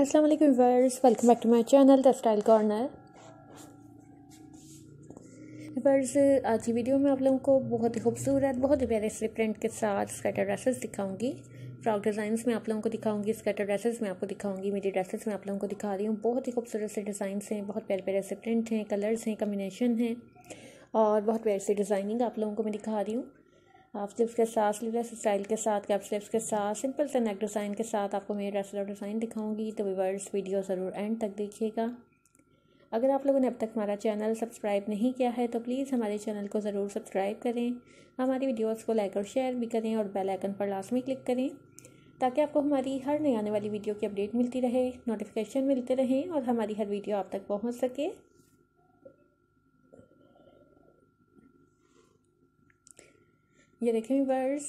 अस्सलाम वालेकुम viewers welcome back to my channel the style corner viewers आज की वीडियो में आप लोगों को बहुत ही खूबसूरत बहुत ही प्यारे से प्रिंट के साथ स्कैटर ड्रेसेस दिखाऊंगी फ्रॉक डिज़ाइंस में आप लोगों को दिखाऊंगी स्कैटर ड्रेसेस में आपको दिखाऊंगी मेरी ड्रेसेस में आप लोगों को दिखा रही हूँ बहुत ही खूबसूरत से डिज़ाइंस हैं बहुत प्यारे प्यारे से प्रिंट हैं कलर्स हैं कम्बिनेशन हैं और बहुत प्यारे से डिज़ाइनिंग आप लोगों को मैं दिखा रही हूँ हाफ स्लिप्स के साथ स्लीवलेस स्टाइल के साथ कैप स्लिप्स के साथ सिंपल से नेक डिज़ाइन के साथ आपको मेरे और डिज़ाइन दिखाऊंगी तो वीवर्स वीडियो ज़रूर एंड तक देखिएगा अगर आप लोगों ने अब तक हमारा चैनल सब्सक्राइब नहीं किया है तो प्लीज़ हमारे चैनल को ज़रूर सब्सक्राइब करें हमारी वीडियोस को लाइक और शेयर भी करें और बेल आइकन पर लाजमी क्लिक करें ताकि आपको हमारी हर नई आने वाली वीडियो की अपडेट मिलती रहे नोटिफिकेशन मिलते रहें और हमारी हर वीडियो आप तक पहुँच सके ये देखें वर्स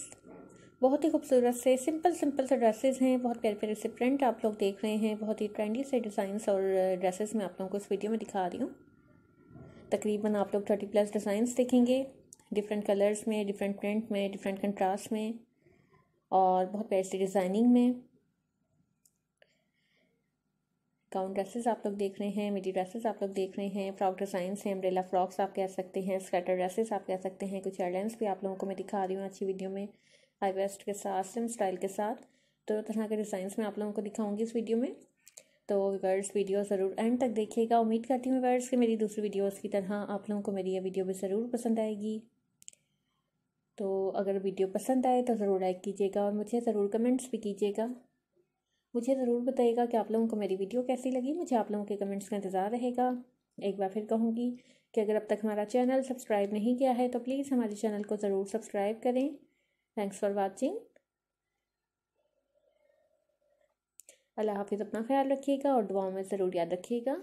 बहुत ही खूबसूरत से सिंपल सिंपल से ड्रेसेस हैं बहुत प्यारे प्यारे से प्रिंट आप लोग देख रहे हैं बहुत ही ट्रेंडी से डिज़ाइंस और ड्रेसेस मैं आप लोगों को इस वीडियो में दिखा रही हूँ तकरीबन आप लोग थर्टी प्लस डिज़ाइंस देखेंगे डिफरेंट कलर्स में डिफरेंट प्रिंट में डिफरेंट कंट्रास्ट में और बहुत प्यारे सी डिज़ाइनिंग में गाउन ड्रेसेस आप लोग देख रहे हैं मिडी ड्रेसेस आप लोग देख रहे हैं फ्रॉक डिज़ाइन हैं अम्ब्रेला फ्रॉक्स आप कह सकते हैं स्कर्टर ड्रेसेस आप कह सकते हैं कुछ एयरलाइंस भी आप लोगों को मैं दिखा रही हूँ अच्छी वीडियो में हाई वेस्ट के साथ सिम स्टाइल के साथ तो तरह के डिजाइन मैं आप लोगों को दिखाऊँगी इस वीडियो में तो व्यूवर्स वीडियो ज़रूर एंड तक देखिएगा उम्मीद करती हूँ व्यूवर्स कि मेरी दूसरी वीडियोज़ की तरह आप लोगों को मेरी ये वीडियो भी ज़रूर पसंद आएगी तो अगर वीडियो पसंद आए तो ज़रूर लाइक कीजिएगा और मुझे ज़रूर कमेंट्स भी कीजिएगा मुझे ज़रूर बताइएगा कि आप लोगों को मेरी वीडियो कैसी लगी मुझे आप लोगों के कमेंट्स का इंतज़ार रहेगा एक बार फिर कहूँगी कि अगर अब तक हमारा चैनल सब्सक्राइब नहीं किया है तो प्लीज़ हमारे चैनल को ज़रूर सब्सक्राइब करें थैंक्स फॉर वॉचिंग अल्लाह हाफिज़ अपना ख्याल रखिएगा और दुआ में ज़रूर याद रखिएगा